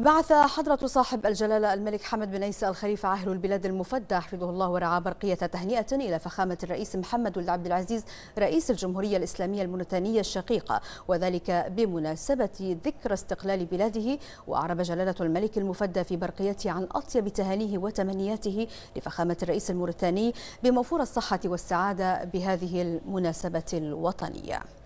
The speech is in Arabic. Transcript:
بعث حضرة صاحب الجلالة الملك حمد بن عيسى الخليفة عاهل البلاد المفدى حفظه الله ورعاه برقية تهنئة إلى فخامة الرئيس محمد بن عبد العزيز رئيس الجمهورية الإسلامية الموريتانية الشقيقة وذلك بمناسبة ذكرى استقلال بلاده وأعرب جلالة الملك المفدى في برقيته عن أطيب تهانيه وتمنياته لفخامة الرئيس الموريتاني بموفور الصحة والسعادة بهذه المناسبة الوطنية